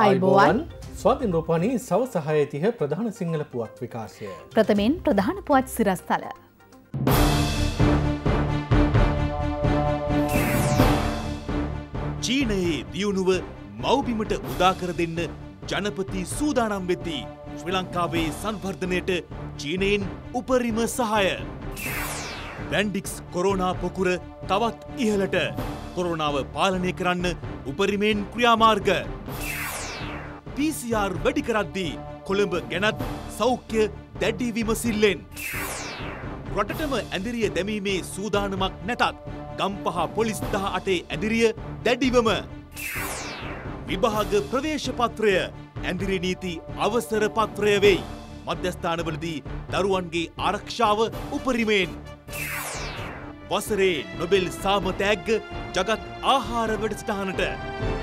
අයිබෝවන් ස්වාතින් රූපානී සව සහයතිහ ප්‍රධාන සිංහල පුවත් විකාශය. ප්‍රථමයෙන් ප්‍රධාන පුවත් සිරස්ථල. චීනයේ දියුණුව මවබිමට උදාකර දෙන්න ජනපති සූදානම් වෙද්දී ශ්‍රී ලංකාවේ සංවර්ධනයට චීනයෙන් උපරිම සහය. බැන්ඩික්ස් කොරෝනා පොකුර තවත් ඉහලට කොරෝනාව පාලනය කරන්න උපරිමෙන් ක්‍රියාමාර්ග. පිසිR වැඩි කරද්දී කොළඹ ගැනත් සෞඛ්‍ය දැඩි විමසිල්ලෙන්. රටටම ඇදිරිය දැමීමේ සූදානමක් නැතත් ගම්පහ පොලිස් දහ අටේ ඇදිරිය දැඩිවම. විභාග ප්‍රවේශපත්‍රය ඇදිරි නීති අවසර පත්‍රය වෙයි. මධ්‍යස්ථානවලදී දරුවන්ගේ ආරක්ෂාව උපරිමයෙන්. වසරේ නොබෙල් සාමතෑග්ග ජගත් ආහාර වැඩසටහනට.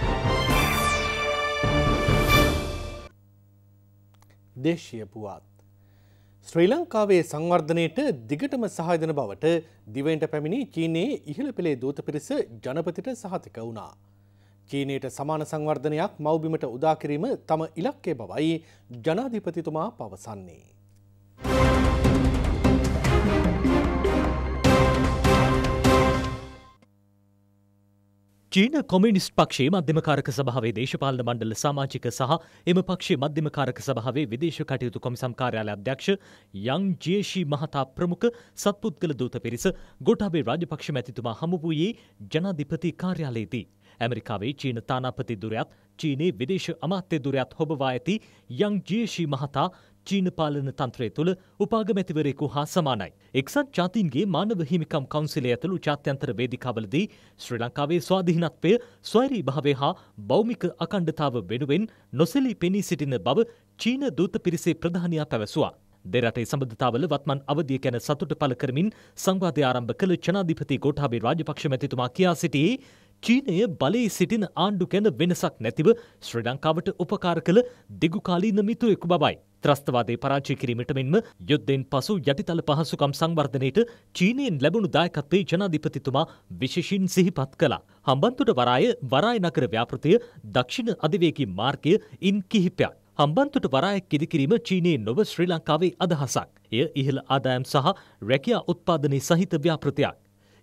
දේශය පුවත්. ශ්‍රී ලංකාවේ සංවර්ධනයට දිගටම සහයදන බවට දිවෙන්ට පැමිණි චීනයේ ඉහළ පෙළේ දූත පිරිස ජනපතිට සහතික වුණා. චීනයට සමාන සංවර්ධනයක් මවබිමට උදාකිරීම තම ඉලක්කේ බවයි ජනාධිපතිතුමා පවසන්නේ. චීන කොමිනිස්ට් පක්ෂයේ මධ්‍යමකාරක සභාවේ දේශපාලන මණ්ඩල සමාජික සහ එම පක්ෂයේ මධ්‍යමකාරක සභාවේ විදේශ කටයුතු කොමිසම් කාර්යාලය අධ්‍යක්ෂ යං ජේෂී මහතා ප්‍රමුඛ සත්පුද්ගල දූත පිරිස ගොටාබේ රාජපක්ෂ මැතිතුමා හමු වූයේ ජනාධිපති කාර්යාලයේදී. ඇමරිකාවේ චීන තානාපති දුරයත් චීනයේ විදේශ අමාත්‍ය දුරයත් හොබවා ඇති යං ජේෂී මහතා චීන පාලන තන්ත්‍රය තුළ උපාගමැතිවරයෙකු හා සමානයි. එක්සත් ජාතීන්ගේ මානව හිමිකම් කවන්සිලය ඇතුළු ජාත්‍යන්තර වේදිකාවලදී ශ්‍රී ලංකාවේ ස්වාධීනත්වය ස්වෛරී භාවය හා බෞමික අකණ්ඩතාව වෙනුවෙන් නොසෙලී පෙනී සිටින බව චීන දූත පිරිසේ ප්‍රධානයා පැවසුවා. දෙරටේ සබඳතාවල වත්මන් අවධිය ගැන සතුට පළ කරමින් සංවාදය ආරම්භ කළ ජනාධිපති ගෝඨාභය රාජපක්ෂ මැතිතුමා කියා සිටියේ චීනය බලයේ සිටින ආණ්ඩු ගැන වෙනසක් නැතිව ශ්‍රී ලංකාවට උපකාර කළ දිගුකාලීන මිතුරෙකු බවයි. ත්‍රස්තවාදේ පරාජය කිරීමට මෙන්ම යුද්ධෙන් පසු යටිතල පහසුකම් සංවර්ධනයට චීනයෙන් ලැබුණු දායකත්වයේ ජනාධිපතිතුමා විශේෂින් සිහිපත් කළා. හම්බන්තොට වරාය වරාය නගර ව්‍යාපෘතිය දක්ෂිණ අධිවේගී මාර්ගය ඉන් කිහිපයක්. හම්බන්තොට වරායක් ඉදිකිරීම චීනයේ නොව ශ්‍රී ලංකාවේ අදහසක්. එය ඉහළ ආදායම් සහ රැකියා උත්පාදනයේ සහිත ව්‍යාපෘතියක්.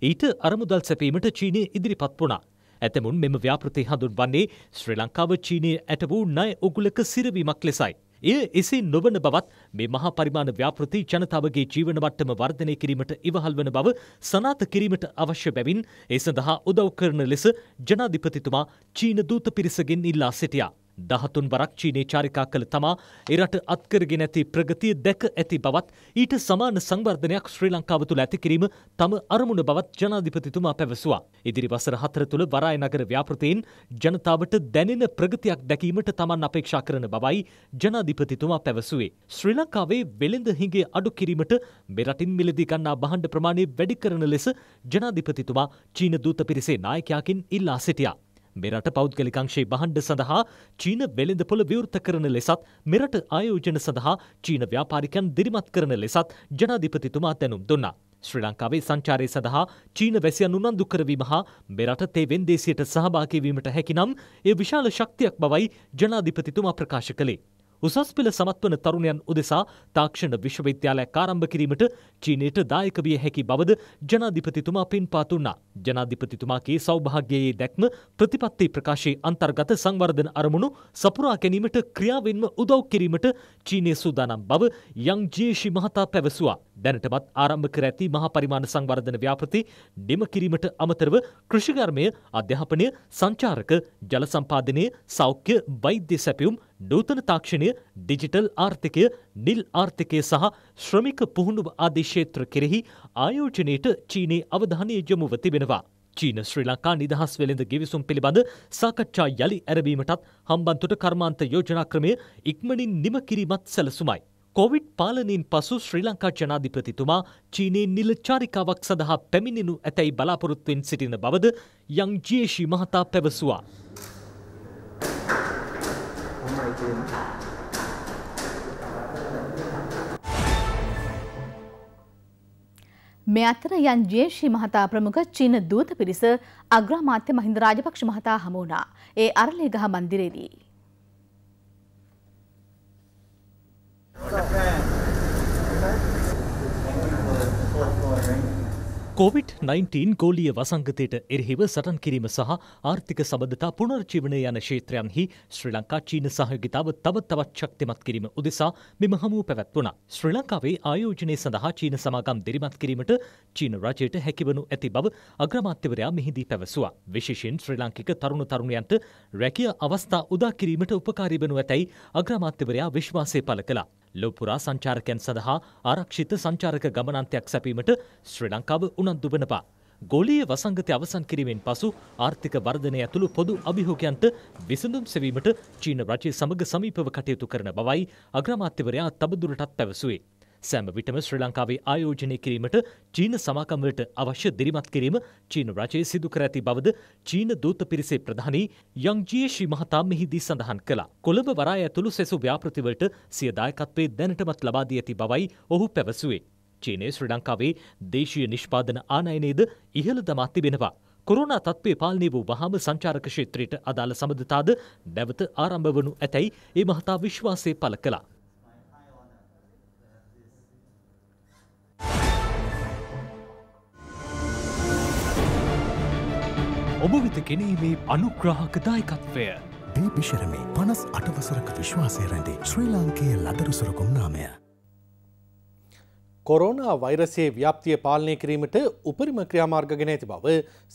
ඊට අරමුදල් සැපීමට චීනය ඉදිරිපත් වුණා. ඇතමුන් මෙම ව්‍යාපෘති හඳුන්වන්නේ ශ්‍රී ලංකාව චීනය ඇට වූ නය උගුලක සිරවීමක් ලෙසයි. එය එසේ නොවන බවත් මේ මහා පරිමාණ ව්‍යාපෘති ජනතාවගේ ජීවන මට්ටම වර්ධනය කිරීමට ඉවහල් වන බව සනාථ කිරීමට අවශ්‍ය බැවින් ඒ සඳහා උදව් කරන ලෙස ජනාධිපතිතුමා චීන දූත පිරිසගෙන් ඉල්ලා සිටියා. දහතුන් වරක් චීනය චාරිකා කළ තමා එරට අත්කරගෙන ඇති ප්‍රගතිය දැක ඇති බවත් ඊට සමාන සංවර්ධනයක් ශ්‍රී ලංකාව තුළ ඇති කිරීම තම අරමුණ බවත් ජනාධිපතිතුමා පැවසුවා. ඉදිරි වසර හතර තුළ වරාය නගර ව්‍යාපෘතයෙන් ජනතාවට දැනෙන ප්‍රගතියක් දැකීමට තමන් අපේක්ෂා කරන බවයි ජනාධිපතිතුමා පැවසුවේ. ශ්‍රී ලංකාවේ වෙළඳ හිගේ අඩු කිරීමට මෙරටින් මිලදී ගන්නා බහණ්ඩ ප්‍රමාණය වැඩි කරන ලෙස ජනාධිපතිතුමා චීන දූත පිරිසේ නායකයාකින් ඉල්ලා සිටියා. මෙරට පෞද්ගලිකංශයේ බහන්්ඩ සඳහා චීන වෙළඳපොළ විවෘත කරන ලෙසත් මෙරට ආයෝජන සඳහා චීන ව්‍යාපාරිකයන් දිරිමත් කරන ලෙසත් ජනාධිපතිතුමා තැනුම් දුන්නා. ශ්‍රී ලංකාවේ සංචාරය සඳහා චීන වැසියන් උනන්දු කරවීම හා මෙරට තේ වෙන්දේසියට සහභාගීවීමට හැකිනම් ඒ විශාල ශක්තියක් බවයි ජනාධිපතිතුමා ප්‍රකාශ කළේ. උසස් පෙළ සමත් වන තරුණයන් උදෙසා තාක්ෂණ විශ්වවිද්‍යාලයක් ආරම්භ කිරීමට චීනයට දායක විය හැකි බවද ජනාධිපතිතුමා පින්පා දුන්නා. ජනාධිපතිතුමාගේ සෞභාග්‍යයේ දැක්ම ප්‍රතිපත්ති ප්‍රකාශයේ අන්තර්ගත සංවර්ධන අරමුණු සපුරා ගැනීමට ක්‍රියාවෙන්ම උදව් කිරීමට චීනය සූදානම් බව යං ජේෂි මහතා පැවසුවා. දැනටමත් ආරම්භ කර ඇති මහා පරිමාණ සංවර්ධන ව්‍යාපෘති ඩෙම කිරීමට අමතරව කෘෂිකර්මය අධ්‍යාපනය සංචාරක ජල සම්පාදනය සෞඛ්‍ය වෛද්‍ය සැපියුම් නූතන තාක්ෂණය ඩිජිටල් ආර්ථිකය නිල් ආර්ථිකය සහ ශ්‍රමික පුහුණුව ආදී ක්ෂේත්‍ර කෙරෙහි ආයෝජනයට චීනයේ අවධානය යොමුව තිබෙනවා. චීන ශ්‍රී ලංකා නිදහස් වෙළඳ ගිවිසුම් පිළිබඳ සාකච්ඡා යළි ඇරවීමටත් හම්බන්තොට කර්මාන්ත යෝජනා ක්‍රමය ඉක්මනින් නිම කිරීමත් සැලසුමයි. කොවිඩ් පාලනින් පසු ශ්‍රී ලංකා ජනාධිපතිතුමා චීනයේ නිල චාරිකාවක් සඳහා පැමිණෙනු ඇතැයි බලාපොරොත්තුවෙන් සිටින බවද යං ජියේෂී මහතා පැවසුවා. තියෙනවා. මේ අතර යන් ජේෂී මහතා ප්‍රමුඛ චීන දූත පිරිස අග්‍රාමාත්‍ය මහින්ද රාජපක්ෂ මහතා හමු වුණා. ඒ අරලේගහ මන්දිරයේදී. කොවිD-19 ගෝලිය වසංගතයට එරහිව සටන් කිරීම සහ ආර්ථික සබඳතා පුනර්ජීවනය යන ක්ෂේත්‍රයන්හි ශ්‍රී ලංකා චීන සහයෝගිතාව තව තවත් ශක්තිමත් කිරීම උදෙසා මෙම හමුව පැවැත්වුණා. ශ්‍රී ලංකාවේ ආයෝජනය සඳහා චීන සමාගම් දිරිමත් කිරීමට චීන රජයට හැකිවනු ඇති බව අග්‍රමාත්‍යවරයා මෙහිදී පැවසුවා. විශේෂයෙන් ශ්‍රී ලාංකික තරුණ තරුණියන්ට රැකිය අවස්ථා උදා කිරීමට උපකාරී වනු ඇතැයි අග්‍රමාත්‍යවරයා විශ්වාසය පළ කළා. ලොපුරා සංචාරකයන් සඳහා ආරක්ෂිත සංචාරක ගමනන්තයක් සැපීමට ශ්‍රී ලංකාව උනන්දු වනවා. ගොලීය වසංගතය අවසන් කිරීමෙන් පසු ආර්ථික වර්ධනය ඇතුළු පොදු අභියෝගයන්ට විසඳුම් සෙවීමට චීන රජය සමග සමීපව කටයුතු කරන බවයි අග්‍රමාත්‍යවරයා තබදුරටත් පැවසුවේ. සෑම විටම ශ්‍රී ලංකාවේ ආයෝජනය කිරීමට චීන සමාකම්වලට අවශ්‍ය දිරිමත් කිරීම චීන රජය සිදු කර ඇති බවද චීන දූත පිරිසේ ප්‍රධානී යංජියේ ශ්‍රී මහතා මෙහිදී සඳහන් කළා. කොළඹ වරාය ඇතුළු සෙසු ව්‍යාපෘතිවලට සිය දායකත්වයේ දැනටමත් ලබා දී ඇති බවයි ඔහු පැවසුවේ. චීනය ශ්‍රී ලංකාවේ දේශීය නිෂ්පාදන ආනයනයේද ඉහළ දමා තිබෙනවා. කොරුණා තත්ත්වය පාලනය වූ වහම සංචාරක ක්ෂේත්‍රයට අදාළ සබඳතාද නැවත ආරම්භ වනු ඇතැයි ඒ මහතා විශ්වාසය පළ කළා. ඔබ වෙත ගෙනීමේ අනුග්‍රහක දායකත්වය. දී බිෂරමේ පනස් අටවසරක විශ්වාසය රැඳේ ශ්‍රී ලාංකයේ ලදරුසුරකුම් නාමය. කොරෝනා වෛරසේ ව්‍යාප්තිය පාලනය කිරීමට උපරිම ක්‍රියාමාර්ග ගෙන ඇති බව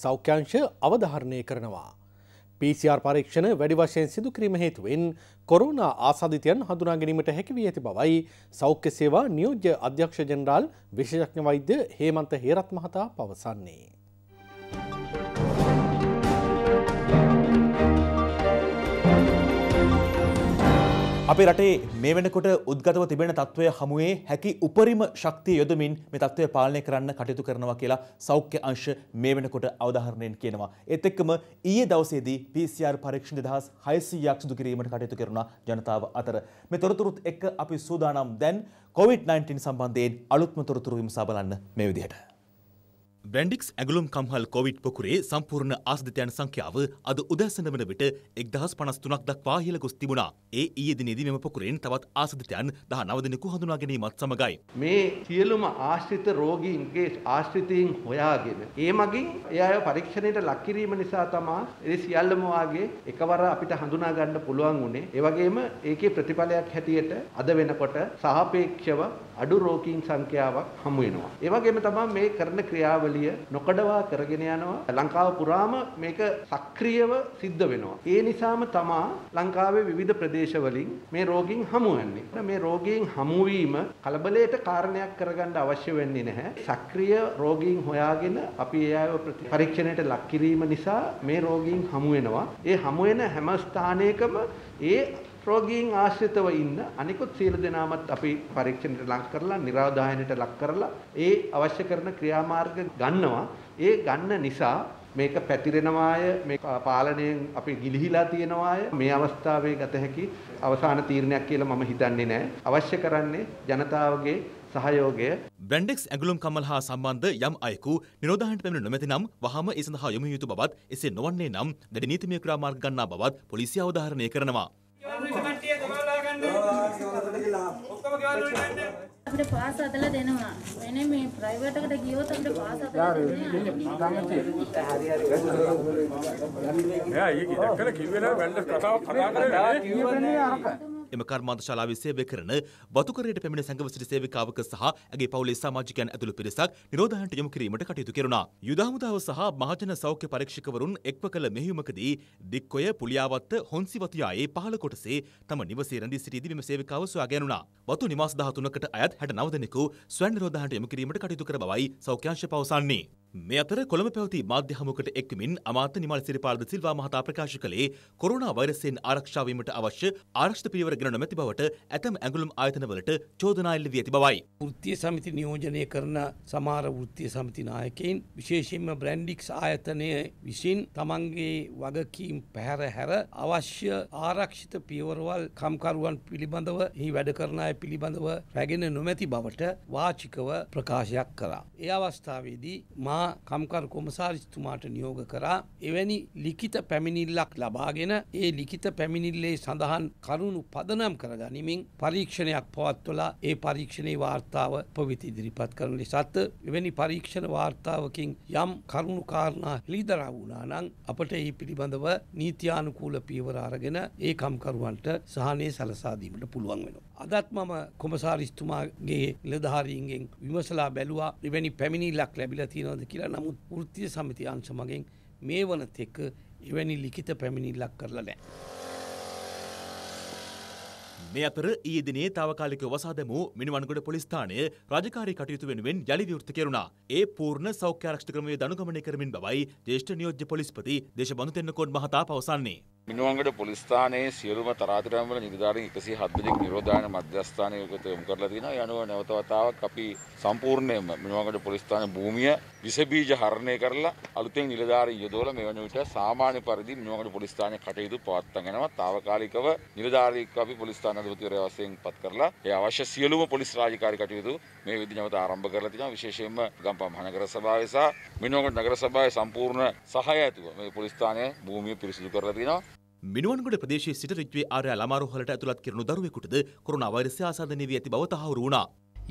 සෞඛ්‍යංශ අවධහරණය කරනවා. PCR පරීක්ෂණ වැඩි වශයෙන් සිදු කිරීම හේතුවෙන් කොරුණා ආසාධිතයන් හඳුනා ගැනීමට හැකිවී ඇති බවයි සෞඛ්‍ය සේවා නියෝජ්‍ය අධ්‍යක්ෂ ජනරාල් විශේෂඥ වෛද්‍ය හේමන්ත හේරත් මහතා පවසන්නේ. අපේ රටේ මේ වෙනකොට උද්ගතව තිබෙන තත්ත්වය හමුවේ හැකි උපරිම ශක්තිය යොදමින් මේ තත්ත්වය පාලනය කරන්න කටයුතු කරනවා කියලා සෞඛ්‍ය අංශ මේ වෙනකොට අවධාරණයෙන් කියනවා. ඒත් එක්කම ඊයේ දවසේදී PCR පරීක්ෂණ 2600ක් සිදු කිරීමට කටයුතු කරන ජනතාව අතර මේ තොරතුරුත් එක්ක අපි සූදානම් දැන් COVID-19 සම්බන්ධයෙන් අලුත්ම තොරතුරු විමසා බලන්න මේ විදිහට. බ්‍රැන්ඩික්ස් ඇගලුම් කම්හල් කොවිඩ් පොකුරේ සම්පූර්ණ ආස්ධතයන් සංඛ්‍යාව අද උදැසන වන විට එක්දහස් පනස් තුනක් දක්වා ඉහළ ගොස් තිබුණා. ඒ ඊයේ දිනේදී මෙම පොකුරෙන් තවත් ආස්ධතයන් 19 දෙනෙකු හඳුනා ගැනීමත් සමගයි. මේ සියලුම ආශ්‍රිත රෝගීන්ගේ ආශ්‍රිතයින් හොයාගෙන ඒ මගින් ඒ අය පරීක්ෂණයට ලක් කිරීම නිසා තමයි ඒ සියල්ලම වාගේ එකවර අපිට හඳුනා ගන්න පුළුවන් වුණේ. ඒ වගේම ඒකේ ප්‍රතිඵලයක් හැටියට අද වෙනකොට සාපේක්ෂව අඩු රෝගීන් සංඛ්‍යාවක් හමු වෙනවා. ඒ වගේම තමයි මේ කරන ක්‍රියාවලිය ක්‍රියාවලිය නොකඩවා කරගෙන යනවා ලංකාව පුරාම මේක සක්‍රියව සිද්ධ වෙනවා ඒ නිසාම තමා ලංකාවේ විවිධ ප්‍රදේශවලින් මේ රෝගීන් හමු වෙන්නේ මේ රෝගීන් හමු වීම කලබලයට කාරණයක් කරගන්න අවශ්‍ය වෙන්නේ නැහැ සක්‍රිය රෝගීන් හොයාගෙන අපි ඒ අයව පරීක්ෂණයට ලක් කිරීම නිසා මේ රෝගීන් හමු වෙනවා ඒ හමු වෙන හැම ස්ථානයකම ඒ රෝගීන් ආශ්‍රිතව ඉන්න අනිකුත් සියලු දෙනාමත් අපි පරීක්ෂණයට ලක් කරලා නිරාදායනයට ලක් කරලා ඒ අවශ්‍ය කරන ක්‍රියාමාර්ග ගන්නවා ඒ ගන්න නිසා මේක පැතිරෙනවාය මේ පාලනයෙන් අපි ගිලිහිලා තියෙනවාය මේ අවස්ථාවේ ගත හැකි අවසාන තීරණයක් කියලා මම හිතන්නේ නැහැ අවශ්‍ය කරන්නේ ජනතාවගේ සහයෝගය බ්‍රැන්ඩෙක්ස් ඇගලුම් කමල් හා සම්බන්ධ යම් අයකු නිරෝධායනට පැමිණ නොමැති නම් වහම ඒ සඳහා යොමු යුතු බවත් එසේ නොවන්නේ නම් දැඩි නීතිමය ක්‍රාමාර්ග ගන්නා බවත් පොලිසිය අවධාරණය කරනවා අපිට පාස් අදලා දෙනවා. වෙන මේ ප්‍රයිවට් එකට ගියොත් අපිට පාස් අදලා දෙන්නේ. යා ඊ කිව්වලා වැල්ල කතාව කතා කරලා කිව්වනේ අරක. එම කර්මාන්ත ශාලාවේ සේවය කරන වතුකරයට පැමිණ සංගම සිටි සේවිකාවක සහ ඇගේ පවුලේ සමාජිකයන් ඇතුළු පිරිසක් නිරෝධායනට යොමු කිරීමට කටයුතු කෙරුණා. යුද හමුදාව සහ මහජන සෞඛ්‍ය පරීක්ෂකවරුන් එක්ව කළ මෙහෙයුමකදී දික්කොය පුලියාවත්ත හොන්සිවතියායේ පහළ කොටසේ තම නිවසේ රැඳී සිටියදී මෙම සේවිකාව සොයා ගැනුණා. වතු නිවාස 13කට අයත් 69 දෙනෙකු ස්වයං නිරෝධායනට යොමු කිරීමට කටයුතු කර බවයි සෞඛ්‍යාංශය පවසන්නේ. මේ අතර කොළඹ පැවති මාධ්‍ය හමුවකට එක්වමින් අමාත්‍ය නිමල් සිරිපාලද සිල්වා මහතා ප්‍රකාශ කළේ කොරෝනා වෛරසයෙන් ආරක්ෂා වීමට අවශ්‍ය ආරක්ෂිත පියවර ගෙන නොමැති බවට ඇතම් ඇඟලුම් ආයතනවලට චෝදනා එල්ල වී ඇති බවයි. වෘත්තීය සමිති නියෝජනය කරන සමහර වෘත්තීය සමිති නායකයින් විශේෂයෙන්ම බ්‍රැන්ඩික්ස් ආයතනය විසින් තමන්ගේ වගකීම් පැහැර හැර අවශ්‍ය ආරක්ෂිත පියවරවල් කම්කරුවන් පිළිබඳව එහි වැඩ කරන අය පිළිබඳව රැගෙන නොමැති බවට වාචිකව ප්‍රකාශයක් කළා. ඒ අවස්ථාවේදී මා මහා කම්කරු කොමසාරිස්තුමාට නියෝග කරා එවැනි ලිඛිත පැමිණිල්ලක් ලබාගෙන ඒ ලිඛිත පැමිණිල්ලේ සඳහන් කරුණු පදනම් කරගනිමින් පරීක්ෂණයක් පවත්වලා ඒ පරීක්ෂණයේ වාර්තාව පවිත ඉදිරිපත් කරන ලෙසත් එවැනි පරීක්ෂණ වාර්තාවකින් යම් කරුණු කාරණා හෙළිදරව් වුණා නම් අපට ඒ පිළිබඳව නීත්‍යානුකූල පියවර අරගෙන ඒ කම්කරුවන්ට සහනය සලසා දීමට පුළුවන් වෙනවා අදත් මම කොමසාරිස්තුමාගේ නිලධාරීන්ගෙන් විමසලා බැලුවා එවැනි පැමිණිල්ලක් ලැබිලා තියෙනවද කියලා නමුත් වෘත්තීය සමිති අංශ මගෙන් මේ වනතෙක් එවැනි ලිඛිත පැමිණිල්ලක් කරලා නැහැ. මේ අතර ඊයේ දිනේ తాවකාලික වසා දැමූ මිනුවන්ගොඩ පොලිස් ස්ථානයේ රාජකාරී කටයුතු වෙනුවෙන් යළි විවෘත කෙරුණා. ඒ පූර්ණ සෞඛ්‍ය ආරක්ෂිත ක්‍රමවේද අනුගමනය කරමින් බවයි ජ්‍යෙෂ්ඨ නියෝජ්‍ය පොලිස්පති දේශබඳු තෙන්නකෝන් මහතා පවසන්නේ. මිනුවන්ගඩ පොලිස්ථානයේ සියලුම තරාතිරම් වල නිලධාරීන් 107 දෙනෙක් නිරෝධායන මධ්‍යස්ථානයකට යොමු කරලා තිනවා. ඒ අනුව නැවත වතාවක් අපි සම්පූර්ණයෙන්ම මිනුවන්ගඩ පොලිස්ථානයේ භූමිය විසබීජ හරණය කරලා අලුතෙන් නිලධාරීන් යොදවලා මෙවැනි විට සාමාන්‍ය පරිදි නියෝගන පොලිස් ස්ථානයේ කටයුතු පවත්වාගෙන යනවා. తాවකාලිකව නිලධාරීෙක් අපි පොලිස් ස්ථාන අධිපතිවරයා වශයෙන් පත් කරලා ඒ අවශ්‍ය සියලුම පොලිස් රාජකාරී කටයුතු මේ විදිහට නැවත ආරම්භ කරලා තිනවා. විශේෂයෙන්ම ගම්පහ මහනගර සභාවේ සහ මිනෝගන නගර සභාවේ සම්පූර්ණ සහාය ඇතුව මේ පොලිස් ස්ථානයේ භූමිය පිරිසිදු කරලා තිනවා. මිනුවන්ගොඩ ප්‍රදේශයේ සිට රිජ්වේ ආර්ය ළමාරෝහලට ඇතුළත් කරනු දරුවෙකුටද කොරෝනා වෛරසය ආසාදනය වී ඇති බව තහවුරු වුණා.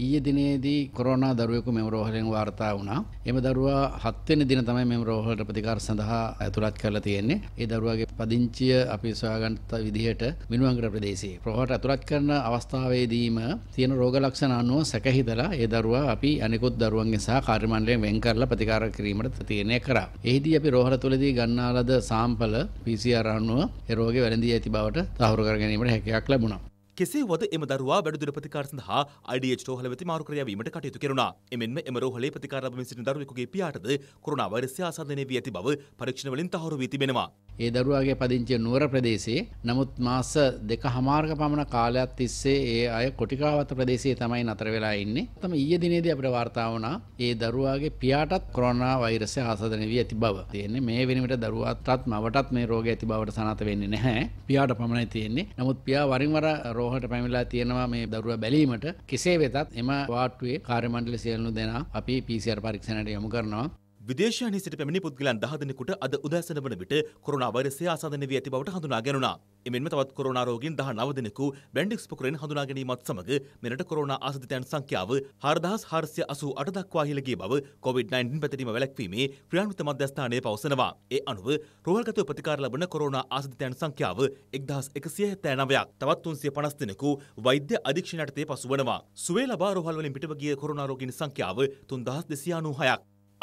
ඊයේ දිනේදී කොරෝනා දරුවෙකු මෙම රෝහලෙන් වාර්තා වුණා. එම දරුවා 7 වෙනි දින තමයි මෙම රෝහලට ප්‍රතිකාර සඳහා ඇතුළත් කරලා තියෙන්නේ. ඒ දරුවාගේ පදිංචිය අපි සොයාගත්ත විදිහට මිනුවන්ගඩ ප්‍රදේශයේ රෝහලට ඇතුළත් කරන අවස්ථාවේදීම තියෙන රෝග ලක්ෂණ අනුව සැකහිදලා ඒ දරුවා අපි අනිකුත් දරුවන්ගෙන් සහ කාර්යමණ්ඩලයෙන් වෙන් කරලා ප්‍රතිකාර කිරීමට තීරණය කරා. එෙහිදී අපි රෝහල තුලදී ගන්නා ලද සාම්පල PCR අනුව ඒ රෝගේ වැළඳී ඇති බවට තහවුරු කර ගැනීමට හැකියාවක් ලැබුණා. කෙසේ වද එම දරුවා වැඩදුර ප්‍රතිකාර සඳහා IDH රෝහල වෙත මාරු කර යැවීමට කටයුතු කෙරුණා. එමෙන්ම එම රෝහලේ ප්‍රතිකාර ලබමින් සිටින දරුවෙකුගේ පියාටද කොරෝනා වෛරසය ආසන්නය වී ඇති බව පරීක්ෂණ වලින් තහවුරු වී තිබෙනවා. ඒ දරුවාගේ පදිංචිය නුවර ප්‍රදේශයේ නමුත් මාස දෙක හමාර්ග පමණ කාලයක් තිස්සේ ඒ අය කොටිකාවත ප්‍රදේශයේ තමයි නතර වෙලා ඉන්නේ. තම ඊයේ දිනේදී අපිට වාර්තා වුණා ඒ දරුවාගේ පියාටත් කොරෝනා වෛරසය ආසන්නය වී ඇති බව. තියෙන්නේ මේ වෙනවිට දරුවාටත් මවටත් මේ රෝගය ඇති බවට සනාථ වෙන්නේ නැහැ. පියාට පමණයි තියෙන්නේ. නමුත් පියා වරින් වර රෝහට පැමිලා තියෙනවා මේ දරුව බැලීමට කෙසේ වෙතත් එම වාට්ටුවේ කාර්මණ්ඩල සියලු දෙනා අපි පිසිර පරීක්ෂණයට යොමු කරනවා විදේශයන්හි සිට පැමිණි පුද්ගලයන් දහ දෙනෙකුට අද උදෑසන වන විට කොරෝනා වෛරසය ආසාදනය වී ඇති බවට හඳුනා ගැනුණා. එමෙන්ම තවත් කොරෝනා රෝගීන් 19 දෙනෙකු බෙන්ඩික්ස් පුකුරෙන් හඳුනා ගැනීමත් සමග මෙරට කොරෝනා ආසාදිතයන් සංඛ්‍යාව 4488 දක්වා ඉහළ ගිය බව COVID-19 පැතිරීම වැළැක්වීමේ ක්‍රියාන්විත මධ්‍යස්ථානය පවසනවා. ඒ අනුව රෝහල්ගතව ප්‍රතිකාර ලබන කොරෝනා ආසාදිතයන් සංඛ්‍යාව 1179ක්. තවත් 350 දෙනෙකු වෛද්‍ය අධීක්ෂණ යටතේ පසුවනවා. සුවේ ලබා රෝහල් වලින් පිටව ගිය කොරෝනා රෝගීන් සංඛ්‍යාව 3296ක්.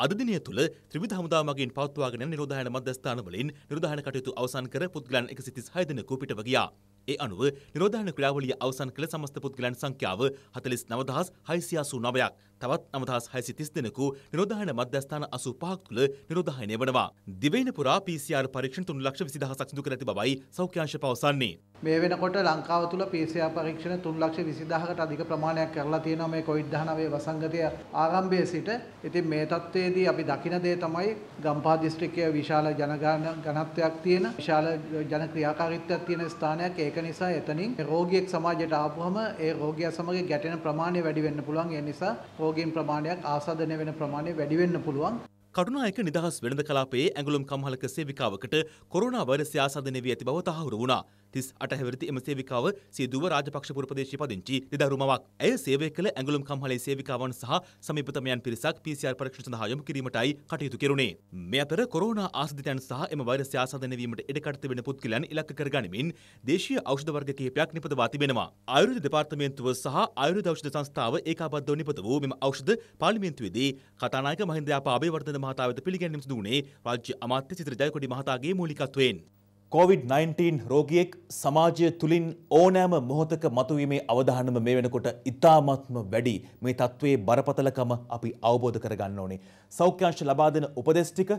අද දිනය තුළ ත්‍රිවිධ හමුදාමගින් පවත්වාගෙන යන නිරෝධායන මධ්‍යස්ථාන වලින් නිරෝධායන කටයුතු අවසන් කර පුද්ගලයන් 135 දෙනෙකු පිටව ගියා. ඒ අනුව නිරෝධායන ක්‍රියාවලිය අවසන් කළ සමස්ත පුද්ගලයන් සංඛ්‍යාව 49989ක්. තවත් අමතහස් හැසිතිස් දෙනකු නිරෝධායන මධ්‍යස්ථාන අසු පහක් තුළ නිරෝධායනය වනවා. දිවයින පුරා PCR පරීක්ෂණ තුන් ලක්ෂ විසිදහසක් සිදු කර ඇති බවයි සෞඛ්‍යංශ පවසන්නේ. මේ වෙනකොට ලංකාව තුළ PCR පරීක්ෂණ තුන් ලක්ෂ විසිදාහකට අධික ප්‍රමාණයක් කරලා තියෙනවා මේ කොවිඩ්-19 වසංගතය ආරම්භයේ සිට. ඉතින් මේ තත්ත්වයේදී අපි දකින දේ තමයි ගම්පහ දිස්ත්‍රික්කයේ විශාල ජනගහන ඝනත්වයක් තියෙන විශාල ජන ක්‍රියාකාරීත්වයක් තියෙන ස්ථානයක්. ඒක නිසා එතනින් රෝගියෙක් සමාජයට ආපුවම ඒ රෝගියා සමග ගැටෙන ප්‍රමාණය වැඩි වෙන්න පුළුවන්. ඒ නිසා රෝගීන් ප්‍රමාණයක් ආසාදනය වෙන ප්‍රමාණය වැඩි වෙන්න පුළුවන්. කටුනායක නිදහස් වෙළඳ කලාපයේ ඇඟලුම් කම්හලක සේවිකාවකට කොරෝනා වෛරසය ආසාදනය වී ඇති බව තහවුරු වුණා. තිස් අට හැවිරිති එම සේවිකාව සියදුව රාජපක්ෂපුර ප්‍රදේශයේ පදිංචි දෙදරුමවක්. ඇය සේවය කළ ඇඟලුම් කම්හලේ සේවිකාවන් සහ සමීපතමයන් පිරිසක් PCR පරීක්ෂණ සඳහා යොමු කිරීමටයි කටයුතු කෙරුණේ. මේ අතර කොරෝනා ආසදිතයන් සහ එම වෛරස් ආසාදනය වීමට ඉඩකඩ තිබෙන පුද්ගලයන් ඉලක්ක කරගනිමින් දේශීය ඖෂධ වර්ග කිහිපයක් නිපදවා තිබෙනවා. ආයුර්වේද දෙපාර්තමේන්තුව සහ ආයුර්වේද ඖෂධ සංස්ථාව ඒකාබද්ධව නිපද වූ මෙම ඖෂධ පාර්ලිමේන්තුවේදී කතානායක මහින්ද යාපා අබේවර්ධන මහතා වෙත පිළිගැනීම සිදු වුණේ රාජ්‍ය අමාත්‍ය චිත්‍ර ජයකොඩි මහතාගේ මූලිකත්වයෙන්. කොවිD-19 රෝගියෙක් සමාජය තුළින් ඕනෑම මොහොතක මතුවීමේ අවධානම මේ වෙනකොට ඉතාමත්ම වැඩි මේ තත්ත්වයේ බරපතලකම අපි අවබෝධ කරගන්න ඕනේ. සෞඛ්‍යංශ ලබා දෙන උපදෙස් ටික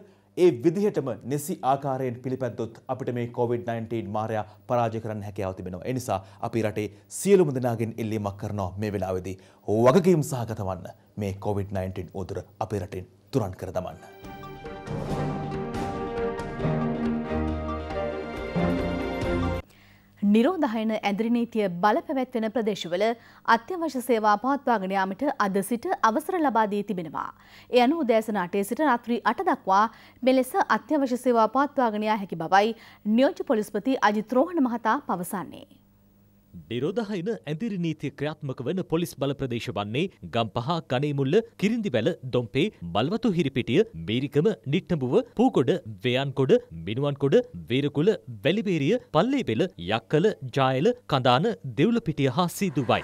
ඒ විදිහටම නිසි ආකාරයෙන් පිළිපැද්දොත් අපිට මේ COVID-19 මාරයා පරාජය කරන්න හැකියාව තිබෙනවා. ඒ නිසා අපි රටේ සියලුම දෙනාගෙන් ඉල්ලීමක් කරනවා මේ වෙලාවේදී වගකීම් සහගත වන්න මේ COVID-19 උදුර අපේ රටෙන් තුරන් කර දමන්න. නිරෝධායන ඇඳරි නීතිය බලපැවැත්වෙන ප්‍රදේශවල අත්‍යවශ්‍ය සේවා පවත්වාගෙන යාමට අද සිට අවසර ලබා දී තිබෙනවා. ඒ අනුව උදෑසන 8 සිට රාත්‍රී 8 දක්වා මෙලෙස අත්‍යවශ්‍ය සේවා පවත්වාගෙන යා හැකි බවයි නියෝජ්‍ය පොලිස්පති අජිත් රෝහණ මහතා පවසන්නේ. නිරෝධහයන ඇදිරි නීතිය ක්‍රියාත්මක වන පොලිස් බල ප්‍රදේශ වන්නේ ගම්පහ කනේමුල්ල කිරින්දිවැල දොම්පේ මල්වතු හිරිපිටිය මේරිකම නිට්ටඹුව පූකොඩ වයන්කොඩ මිනුවන්කොඩ වේරකුල වැලිබේරිය පල්ලේබෙල යක්කල ජායල කඳාන දෙව්ලපිටිය හා සීදුවයි.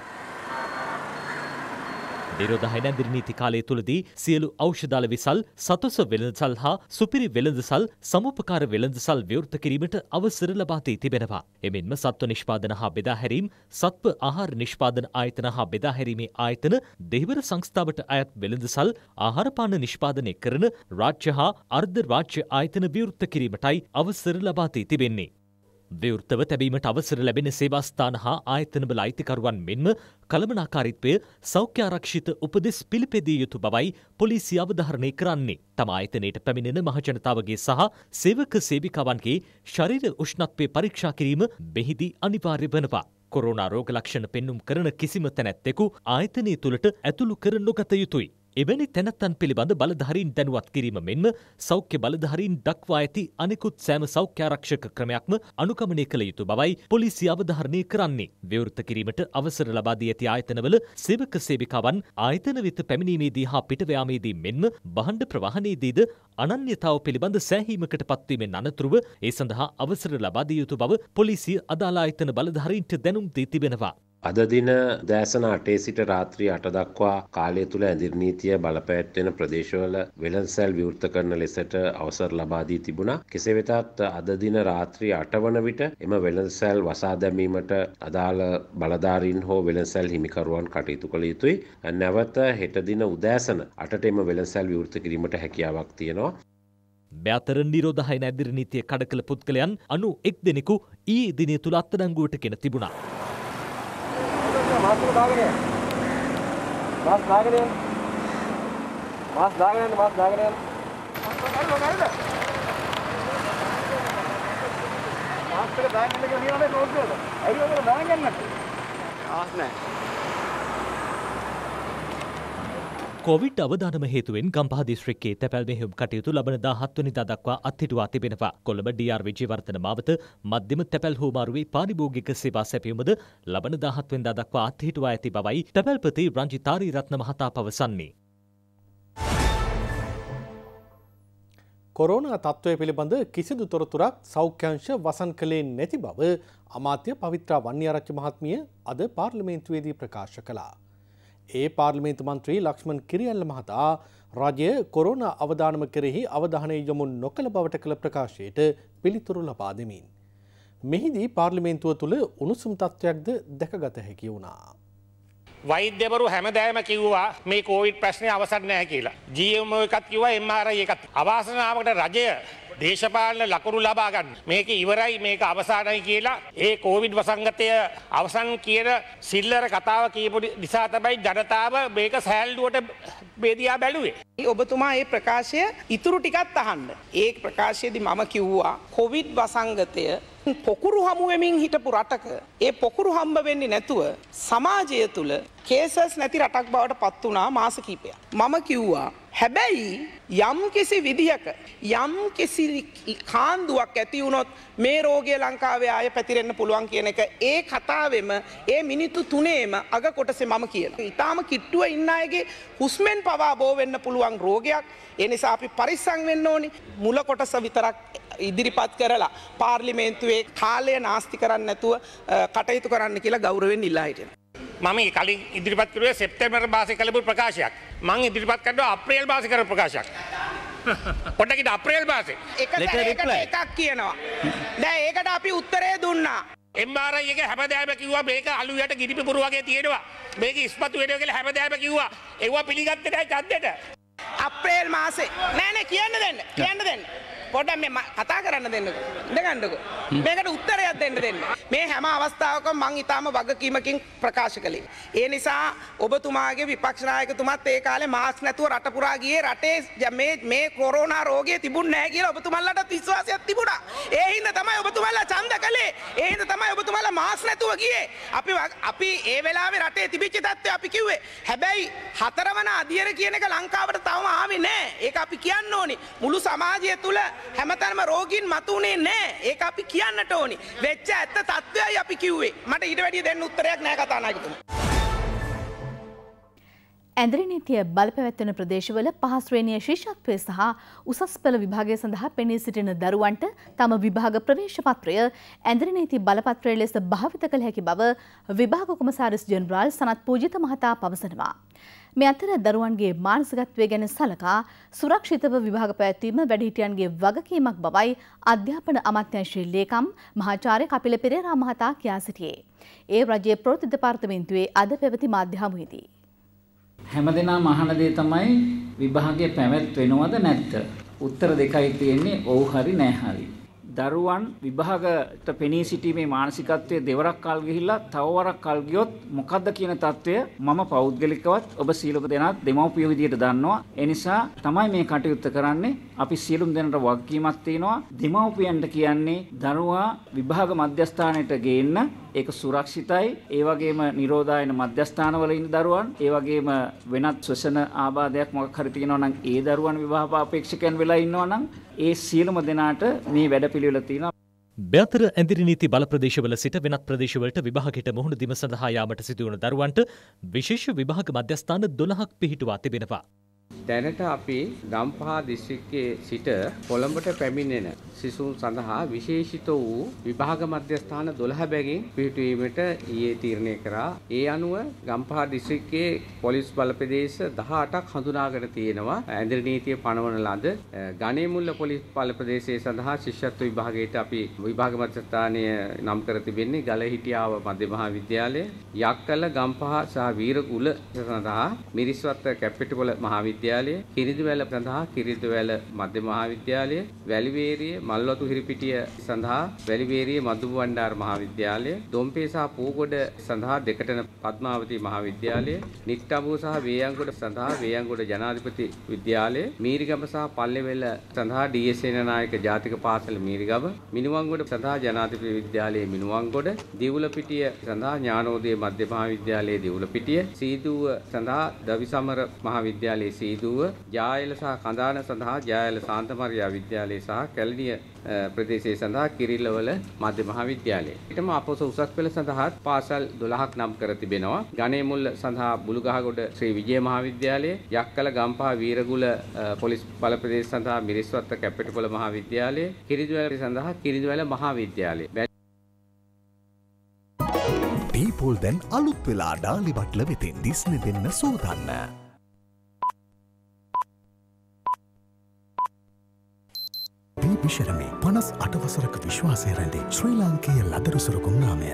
නිරෝධහයන දිරිනීති කාලය තුළදී සියලු ඖෂධාල විසල් සතුස වෙළඳසල් හා සුපිරි වෙළඳසල් සමුපකාර වෙළඳසල් ව්‍යවෘත කිරීමට අවසර ලබාතී තිබෙනවා. එමෙන්ම සත්ව නිෂ්පාදන හා බෙදාහැරීම් සත්ව ආහාර නිෂ්පාදන ආයතන හා බෙදාහැරීමේ ආයතන දෙහිවර සංස්ථාවට අයත් වෙළඳසල් ආහාරපාන නිෂ්පාදනය කරන රාජ්‍ය හා අර්ධ රාජ්‍ය ආයතන විවෘත කිරීමටයි අවසර ලබාතී තිබෙන්නේ. විවෘතව තැබීමට අවසර ලැබෙන සේවාස්ථාන හා ආයතනවල අයිතිකරුවන් මෙන්ම කළමනාකාරිත්වය සෞඛ්‍යාරක්ෂිත උපදෙස් පිළිපෙදිය යුතු බවයි පොලිසිය අවධාරණය කරන්නේ. තම ආයතනයට පැමිණෙන මහජනතාවගේ සහ සේවක සේවිකාවන්ගේ ශරීර උෂ්ණත්වය පරීක්ෂා කිරීම මෙහිදී අනිවාර්ය වනවා. කොරෝනා රෝග ලක්ෂණ පෙන්눔 කරන කිසිම තැනැත්තෙකු ආයතනය තුළට ඇතුළු කර නොගත යුතුයි. එවැනි තැනැත්තන් පිළිබඳ බලධාරීන් දැනුවත් කිරීම මෙන්ම සෞඛ්‍ය බලධාරීන් දක්වා ඇති අනෙකුත් සෑම සෞඛ්‍යාරක්ෂක ක්‍රමයක්ම අනුකමනය කළ යුතු බවයි පොලිසිය අවධාරණය කරන්නේ. විවෘත කිරීමට අවසර ලබා දී ඇති ආයතනවල සේවක සේවිකාවන් ආයතන වෙත පැමිණීමේදී හා පිටවයාමේදී මෙන්ම බහණ්ඩ ප්‍රවාහනයේදීද අනන්‍යතාව පිළිබඳ සෑහීමකට පත්වීමෙන් අනතුරුව ඒ සඳහා අවසර ලබා දිය යුතු බව පොලිසිය අදාළ ආයතන බලධාරීන්ට දැනුම් දී තිබෙනවා. අද දින දෑසන අටේ සිට රාත්‍රී අට දක්වා කාලය තුළ ඇඳිර්නීතිය බලපැත්වෙන ප්‍රදේශවල වෙළන්සැල් විවෘත කරන ලෙසට අවසර ලබාදී තිබුණා කෙසේ වෙතත් අද දින රාත්‍රී අටවන විට එම වෙළන්සැල් වසා දැමීමට අදාළ බලධාරින් හෝ වෙළන්සැල් හිමිකරුවන් කටයුතු කළ යුතුයි නැවත හෙට දින උදෑසන අටට එම වෙළන්සැල් විවෘත කිරීමට හැකියාවක් තියෙනවා බෑතර නිරෝධහයි නැදිරනීතිය කඩ කළ පුද්ගලයන් අනු එක් දෙනෙකු ඊ දිනය තුළ අත්තඩංගුවට කෙන තිබුණා. මාස් දාගෙන යන්න. මාස් දාගෙන යන්න. මාස් දාගෙන යන්න මාස් දාගෙන යන්න. ගන්න ගන්න. මාස් එක දාගෙන ඉන්න කියලා නියමනේ නෝට් කරලා. ඇයි ඔයාලා දාගෙන යන්නේ? ආස් නැහැ. කොවිඩ් අවධානම හේතුවෙන් ගම්පහ දිස්ත්‍රික්කේ තැපැල් මෙහෙයුම් කටයුතු ලබන 17 වෙනිදා දක්වා අත්හිටුවා තිබෙනවා. කොළඹ ඩී.ආර්. විජේවර්ධන මාවත මධ්‍යම තැපැල් හුවමාරුවේ පාරිභෝගික සේවා සැපයීමද ලබන 17 වෙනිදා දක්වා අත්හිටුවා ඇති බවයි තැපැල්පති රංජිතාරි රත්න මහතා පවසන්නේ. කොරෝනා තත්ත්වය පිළිබඳ කිසිදු තොරතුරක් සෞඛ්‍යංශ වසන් කළේ නැති බව අමාත්‍ය පවිත්‍රා වන්නිආරච්චි මහත්මිය අද පාර්ලිමේන්තුවේදී ප්‍රකාශ කළා. ඒ පාර්ලිමේන්තු මන්ත්‍රී ලක්ෂ්මන් කිරියල්ල මහතා රජය කොරෝන අවධානම කෙරෙහි අවධානය යොමු නොකළ බවට කළ ප්‍රකාශයට පිළිතුරු ලබා දෙමින්. මෙහිදී පාර්ලිමේන්තුව තුළ උණුසුම් තත්ත්වයක්ද දැකගත හැකි වුණා. වෛද්‍යවරු හැමදෑම කිව්වා මේ කෝවිඩ් ප්‍රශ්නය අවසන් නැහැ කියලා. ජීවම එකත් කිව්වා MRI එකත්. අවාසනාවකට රජය දේශපාලන ලකුණු ලබා ගන්න. මේක ඉවරයි මේක අවසానයි කියලා ඒ කෝවිඩ් වසංගතය අවසන් කියන සිල්ලර කතාව කියපු නිසා තමයි ජනතාව මේක සෑල්ලුවට බෙදියා බැලුවේ. ඔබතුමා ඒ ප්‍රකාශය ඉතුරු ටිකත් අහන්න. ඒ ප්‍රකාශයේදී මම කිව්වා කොවිඩ් වසංගතය පොකුරු හමුවමින් හිටපු රටක ඒ පොකුරු හම්බ වෙන්නේ නැතුව සමාජය තුළ කේසස් නැති රටක් බවට පත් වුණා මාස කීපයක්. මම කිව්වා හැබැයි යම් කිසි විදිහක යම් කිසි කාන්දුවක් ඇති වුණොත් මේ රෝගය ලංකාවේ ආය පැතිරෙන්න පුළුවන් කියන එක ඒ කතාවෙම ඒ මිනිත්තු තුනේම අග කොටසේ මම කියලා. ඉතාම කිට්ටුව ඉන්න අයගේ හුස්මෙන් පවා බෝ වෙන්න පුළුවන් රෝගයක්. ඒ නිසා අපි පරිස්සම් වෙන්න ඕනි. මුල කොටස විතරක් ඉදිරිපත් කරලා පාර්ලිමේන්තුවේ කාලය නාස්ති කරන්න නැතුව කටයුතු කරන්න කියලා ගෞරවෙන් ඉල්ලා හිටින. මම කලින් ඉදිරිපත් කරුවේ සෙප්තැම්බර් මාසේ කළපු ප්‍රකාශයක්. මං ඉදිරිපත් කරනවා අප්‍රේල් මාසේ කරපු ප්‍රකාශයක්. පොඩ්ඩකින් අප්‍රේල් මාසේ. එකක් කියනවා. දැන් ඒකට අපි උත්තරේ දුන්නා. එම්මාරයි එක හැමදෑම කිව්වා මේක අලුයට ගිරිපි පුරු වගේ තියෙනවා. මේක ඉස්පතු වෙනවා කියලා හැමදෑම කිව්වා. ඒවා පිළිගත්තේ නැහැ ඡන්දෙට. අප්‍රේල් මාසේ. නෑ නෑ කියන්න දෙන්න. කියන්න දෙන්න. පොඩ මේ කතා කරන්න දෙන්නක ඉඳගන්නකෝ මේකට උත්තරයක් දෙන්න දෙන්න මේ හැම අවස්ථාවක මං ඉතාම වගකීමකින් ප්‍රකාශ කළේ ඒ නිසා ඔබතුමාගේ විපක්ෂ නායකතුමත් ඒ කාලේ මාස්ක් නැතුව රට පුරා ගියේ රටේ මේ මේ කොරෝනා රෝගය තිබුණ නැහැ කියලා ඔබතුමන්ලට විශ්වාසයක් තිබුණා ඒ හින්දා තමයි ඔබතුමන්ලා ඡන්ද කළේ ඒ හින්දා තමයි ඔබතුමන්ලා මාස්ක් නැතුව ගියේ අපි අපි ඒ වෙලාවේ රටේ තිබිච්ච තත්ත්වය අපි කිව්වේ හැබැයි හතරවන අධියර කියන එක ලංකාවට තවම ආවේ නැහැ ඒක අපි කියන්න ඕනි මුළු සමාජය තුළ හැමතැනම රෝගීන් මතුනේ නෑ ඒක අපි කියන්නට ඕනි. වෙච්ච ඇත්ත තත්ත්වයයි අපි කිව්වේ. මට ඊට වැඩිය දෙන්න උත්තරයක් නෑ කතානායකතුමා. ඇඳරි නීතිය බලපැවැත්වෙන ප්‍රදේශවල පහස්ශ්‍රේණිය ශිෂ්‍යත්වය සහ උසස් පෙළ විභාගය සඳහා පෙනී සිටින දරුවන්ට තම විභාග ප්‍රවේශපත්‍රය ඇඳරි නීති බලපත්‍රය ලෙස භාවිත කළ හැකි බව විභාග කොමසාරිස් ජෙනරාල් සනත් පූජිත මහතා පවසනවා. මේ අතර දරුවන්ගේ මානසිකත්වය ගැන සලකා සුරක්ෂිතව විභාග පැවැත්වීම වැඩිහිටියන්ගේ වගකීමක් බවයි අධ්‍යාපන අමාත්‍යංශයේ ලේකම් මහාචාර්ය කපිල පෙරේරා මහතා කියා සිටියේ. ඒ රජයේ ප්‍රවෘත්ති දෙපාර්තමේන්තුවේ අද පැවති මාධ්‍යහමුවේදී. හැමදෙනාම අහන දේ තමයි විභාගය පැවැත්වෙනවද නැත්ද? උත්තර දෙකයි තියෙන්නේ ඔව් හරි නැහැ හරි. දරුවන් විභාගට පෙනී සිටීමේ මානසිකත්වයේ දෙවරක් කල් ගිහිල්ලා තවවරක් කල් ගියොත් මොකද්ද කියන தত্ত্বය මම පෞද්ගලිකවත් ඔබ සීලක දෙනාත් දෙමව්පියෝ විදියට දන්නවා. ඒ නිසා තමයි මේ කටයුත්ත කරන්නේ. අපි සීලුම් දෙනට වගකීමක් තියෙනවා. දෙමව්පියන්ට කියන්නේ දරුවා විභාග මධ්‍යස්ථානයට ගේන්න ඒක සුරක්ෂිතයි ඒ වගේම නිරෝධායන මධ්‍යස්ථානවල ඉන්න දරුවන් ඒ වගේම වෙනත් ශ්වසන ආබාධයක් මොකක් හරි තියෙනවා නම් ඒ දරුවන් විවාහ පාපේක්ෂකයන් වෙලා ඉන්නවා නම් ඒ සියලුම දෙනාට මේ වැඩ පැහැදිලි වෙලා තියෙනවා බැතර ඇදිරි නීති බල ප්‍රදේශවල සිට වෙනත් ප්‍රදේශවලට විභාගයට මුහුණ දිම සඳහා යාමට සිදුවන දරුවන්ට විශේෂ විභාග මධ්‍යස්ථාන 12ක් පිහිටුවා තිබෙනවා. දැනට අපි ගම්පහ දිස්ත්‍රික්කයේ සිට කොළඹට පැමිණෙන සිසුන් සඳහා විශේෂිත වූ විභාග මධ්‍යස්ථාන 12 බැගින් පිහිටුවීමට ඊයේ තීරණය කරා. ඒ අනුව ගම්පහ දිස්ත්‍රික්කයේ පොලිස් බල ප්‍රදේශ 18ක් හඳුනාගෙන තියෙනවා. ඇඳිරි නීතිය පනවන ලද ගණේමුල්ල පොලිස් බල ප්‍රදේශයේ සඳහා ශිෂ්‍යත්ව විභාගයට අපි විභාග මධ්‍යස්ථානය නම් කර තිබෙන්නේ ගලහිටියාව මධ්‍ය මහාවිද්‍යාලය, යක්කල ගම්පහ සහ වීරකුල සඳහා මිරිස්වත්ත කැපිටුවල මහාවිද්‍යාලය විශ්වවිද්‍යාලය, කිරිඳිවැල සඳහා කිරිඳිවැල මධ්‍ය මහාවිද්‍යාලය, වැලිවේරිය මල්වතු හිරිපිටිය සඳහා වැලිවේරිය මදුබ වණ්ඩාර මහාවිද්‍යාලය, දොම්පේ සහ පූගොඩ සඳහා දෙකටන පద్මාවති මහාවිද්‍යාලය, නිට්ටඹුව සහ වේයන්ගොඩ සඳහා වේයන්ගොඩ ජනාධිපති විද්‍යාලය, මීරිගම සහ පල්ලෙවැල සඳහා ඩී.එස්.එන නායක ජාතික පාසල මීරිගම, මිනුවන්ගොඩ සඳහා ජනාධිපති විද්‍යාලයේ මිනුවන්ගොඩ, දිවුලපිටිය සඳහා ඥානෝදය මධ්‍ය මහාවිද්‍යාලයේ දිවුලපිටිය, සීදුව සඳහා දවිසමර මහාවිද්‍යාලයේ සීදුව ජායල සහ කඳාන සඳහා ජායල සාන්තමරියා විද්‍යාලය සහ කැලණිය ප්‍රදේශය සඳහා කිරිල්ලවල මධ්‍ය මහාවිද්‍යාලය. ඊටම අපොස උසස් පෙළ සඳහාත් පාසල් 12ක් නම් කර තිබෙනවා. ගණේමුල්ල සඳහා බුලුගහගොඩ ශ්‍රී විජය මහාවිද්‍යාලය, යක්කල ගම්පහ වීරගුල පොලිස් බල ප්‍රදේශ සඳහා මිරිස්වත්ත කැපිටපොළ මහාවිද්‍යාලය, කිරිදුවැල සඳහා කිරිදුවැල මහාවිද්‍යාලය. පීපොල් දැන් අලුත් වෙලා ඩාලිබට්ල වෙතෙන් දිස්න දෙන්න සූදන්න. විශරමි පනස් අටවසරක විශ්වාසය රැඳේ ශ්‍රී ලාංකයේ ලදරුසරකුම් නාමය.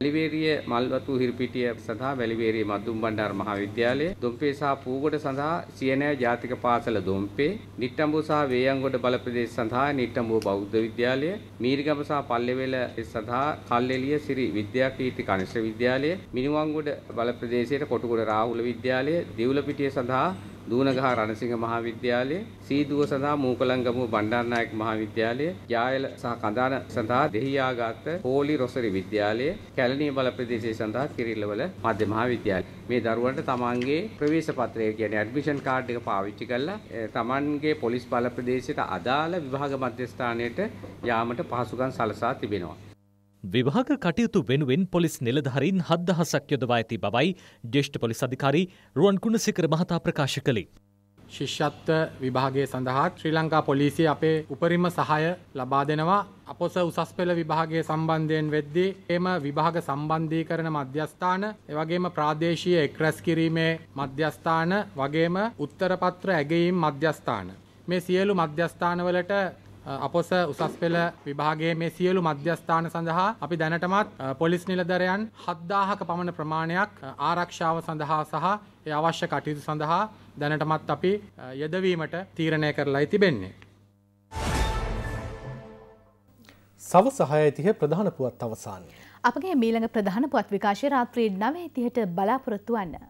වැලිවේරිය මල්වතු හිරිපිටිය සඳහා වැලිවේරිය මද්දුම් බණ්ඩාර මහාවිද්‍යාලය දොම්පේ සහ පූගොඩ සඳහා සියනෑ ජාතික පාසල දොම්පේ නිට්ටඹු සහ වේයන්ගොඩ බල ප්‍රදේශ සඳහා නිට්ටඹු බෞද්ධ විද්‍යාලය මීරිගම සහ පල්ලෙවැල සඳහා කල්ලෙලිය සිරි විද්‍යාකීර්ති කනිෂ්ඨ විද්‍යාලය මිනුවන්ගොඩ බල ප්‍රදේශයේ කොටුගොඩ රාහුල විද්‍යාලය දිවුලපිටිය සඳහා දූනගහ රණසිංහ මහාවිද්‍යාලය, සීදුව සඳහා මූකලංගමුව බණ්ඩාරනායක මහාවිද්‍යාලය, යායල සහ කඳාන සඳහා දෙහියාගත හෝලි රොසරි විද්‍යාලය, කැලණිය බල ප්‍රදේශය සඳහා කිරිල්ලවල මධ්‍ය මහාවිද්‍යාලය. මේ දරුවන්ට තමන්ගේ ප්‍රවේශ පත්‍රය කියන්නේ ඇඩ්මිෂන් කාඩ් එක පාවිච්චි කරලා තමන්ගේ පොලිස් බල ප්‍රදේශයට අදාළ විභාග මධ්‍යස්ථානයට යාමට පහසුකම් සලසා තිබෙනවා. විවාහක කටයුතු වෙනුවෙන් පොලිස් නිලධහරින් හද්දහසක් යොදවා ඇති බවයි ජේෂ්ඨ පොලිස් අධිකාරී රුවන් කුණසිකර මහතා ප්‍රකාශ කළේ. ශිෂ්‍යත්ව විභාගය සඳහා ශ්‍රී ලංකා පොලිසිය අපේ උපරිම සහය ලබා දෙනවා අපොස උසස් පෙළ විභාගය සම්බන්ධයෙන් වෙද්දී එම විභාග සම්බන්ධීකරණ මධ්‍යස්ථාන එවගේම ප්‍රාදේශීය එක්රැස් කිරීමේ මධ්‍යස්ථාන වගේම උත්තර පත්‍ර ඇගීම් මධ්‍යස්ථාන මේ සියලු මධ්‍යස්ථානවලට අපොස උසස් පෙළ විභාගයේ මේ සියලු මධ්‍යස්ථාන සඳහා අපි දැනටමත් පොලිස් නිලධරයන් 7000ක පමණ ප්‍රමාණයක් ආරක්ෂාව සඳහා සහ ඒ අවශ්‍ය කටයුතු සඳහා දැනටමත් අපි යෙදවීමට තීරණය කරලායි තිබෙන්නේ. සවස 6:30 ප්‍රධාන පුවත් අවසන්. අපගේ මීළඟ ප්‍රධාන පුවත් විකාශය රාත්‍රී 9:30ට බලාපොරොත්තු වන්න.